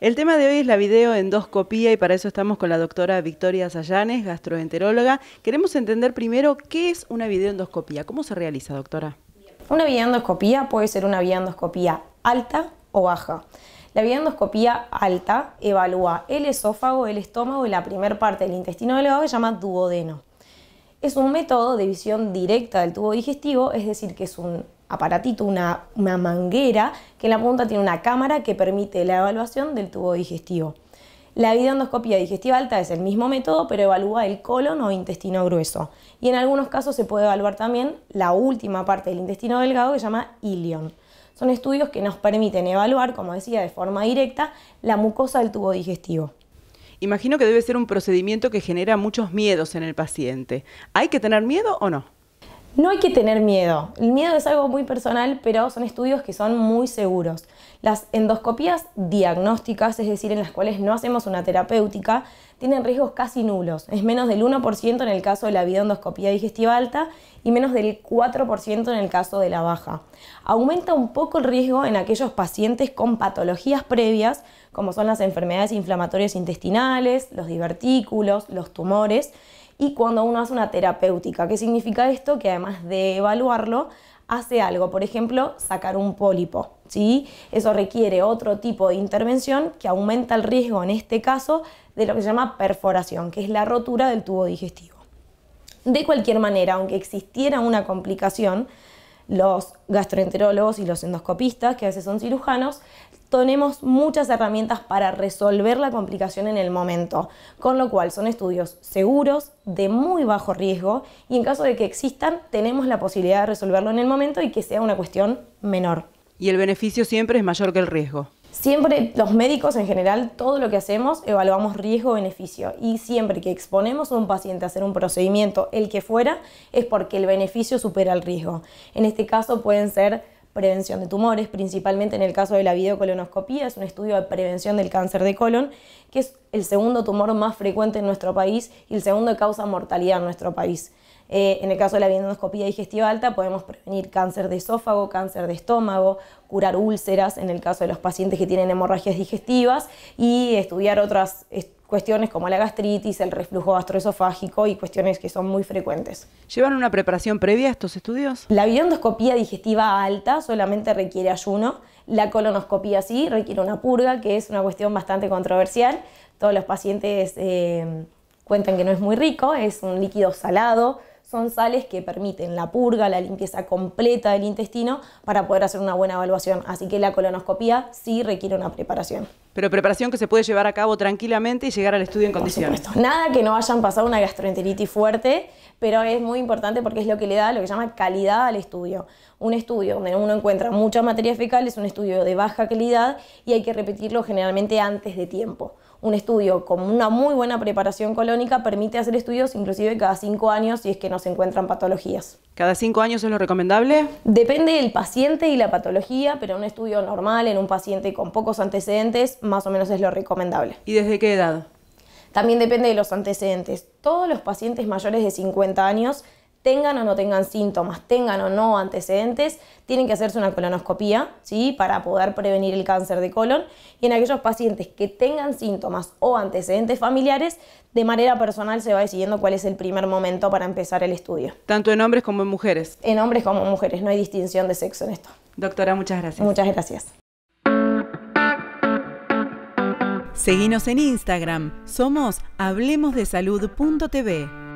El tema de hoy es la video y para eso estamos con la doctora Victoria Sallanes, gastroenteróloga. Queremos entender primero qué es una videoendoscopía, cómo se realiza, doctora. Una videoendoscopía puede ser una videoendoscopía alta o baja. La videoendoscopía alta evalúa el esófago, el estómago y la primera parte del intestino delgado que se llama duodeno. Es un método de visión directa del tubo digestivo, es decir, que es un aparatito, una, manguera, que en la punta tiene una cámara que permite la evaluación del tubo digestivo. La videoendoscopía digestiva alta es el mismo método, pero evalúa el colon o intestino grueso. Y en algunos casos se puede evaluar también la última parte del intestino delgado que se llama ilion. Son estudios que nos permiten evaluar, como decía, de forma directa la mucosa del tubo digestivo. Imagino que debe ser un procedimiento que genera muchos miedos en el paciente. ¿Hay que tener miedo o no? No hay que tener miedo. El miedo es algo muy personal, pero son estudios que son muy seguros. Las endoscopías diagnósticas, es decir, en las cuales no hacemos una terapéutica, tienen riesgos casi nulos. Es menos del 1% en el caso de la videoendoscopía digestiva alta y menos del 4% en el caso de la baja. Aumenta un poco el riesgo en aquellos pacientes con patologías previas, como son las enfermedades inflamatorias intestinales, los divertículos, los tumores, y cuando uno hace una terapéutica. ¿Qué significa esto? Que además de evaluarlo, hace algo, por ejemplo, sacar un pólipo. ¿sí? Eso requiere otro tipo de intervención que aumenta el riesgo, en este caso, de lo que se llama perforación, que es la rotura del tubo digestivo. De cualquier manera, aunque existiera una complicación, los gastroenterólogos y los endoscopistas, que a veces son cirujanos, tenemos muchas herramientas para resolver la complicación en el momento, con lo cual son estudios seguros, de muy bajo riesgo y en caso de que existan, tenemos la posibilidad de resolverlo en el momento y que sea una cuestión menor y el beneficio siempre es mayor que el riesgo. Siempre los médicos en general, todo lo que hacemos, evaluamos riesgo-beneficio y siempre que exponemos a un paciente a hacer un procedimiento, el que fuera, es porque el beneficio supera el riesgo. En este caso pueden ser prevención de tumores, principalmente en el caso de la videocolonoscopía, es un estudio de prevención del cáncer de colon, que es el segundo tumor más frecuente en nuestro país y el segundo de causa mortalidad en nuestro país. Eh, en el caso de la bioendoscopía digestiva alta podemos prevenir cáncer de esófago, cáncer de estómago, curar úlceras en el caso de los pacientes que tienen hemorragias digestivas y estudiar otras eh, cuestiones como la gastritis, el reflujo gastroesofágico y cuestiones que son muy frecuentes. ¿Llevan una preparación previa a estos estudios? La bioendoscopía digestiva alta solamente requiere ayuno, la colonoscopía sí requiere una purga, que es una cuestión bastante controversial. Todos los pacientes eh, cuentan que no es muy rico, es un líquido salado, son sales que permiten la purga, la limpieza completa del intestino para poder hacer una buena evaluación. Así que la colonoscopía sí requiere una preparación. Pero preparación que se puede llevar a cabo tranquilamente y llegar al estudio en condiciones. Nada que no hayan pasado una gastroenteritis fuerte, pero es muy importante porque es lo que le da lo que se llama calidad al estudio. Un estudio donde uno encuentra mucha materia fecal es un estudio de baja calidad y hay que repetirlo generalmente antes de tiempo un estudio con una muy buena preparación colónica permite hacer estudios inclusive cada cinco años si es que no se encuentran patologías. ¿Cada cinco años es lo recomendable? Depende del paciente y la patología, pero un estudio normal en un paciente con pocos antecedentes más o menos es lo recomendable. ¿Y desde qué edad? También depende de los antecedentes. Todos los pacientes mayores de 50 años tengan o no tengan síntomas, tengan o no antecedentes, tienen que hacerse una colonoscopía, ¿sí? Para poder prevenir el cáncer de colon. Y en aquellos pacientes que tengan síntomas o antecedentes familiares, de manera personal se va decidiendo cuál es el primer momento para empezar el estudio. Tanto en hombres como en mujeres. En hombres como en mujeres, no hay distinción de sexo en esto. Doctora, muchas gracias. Muchas gracias. Seguimos en Instagram, somos hablemosdesalud.tv.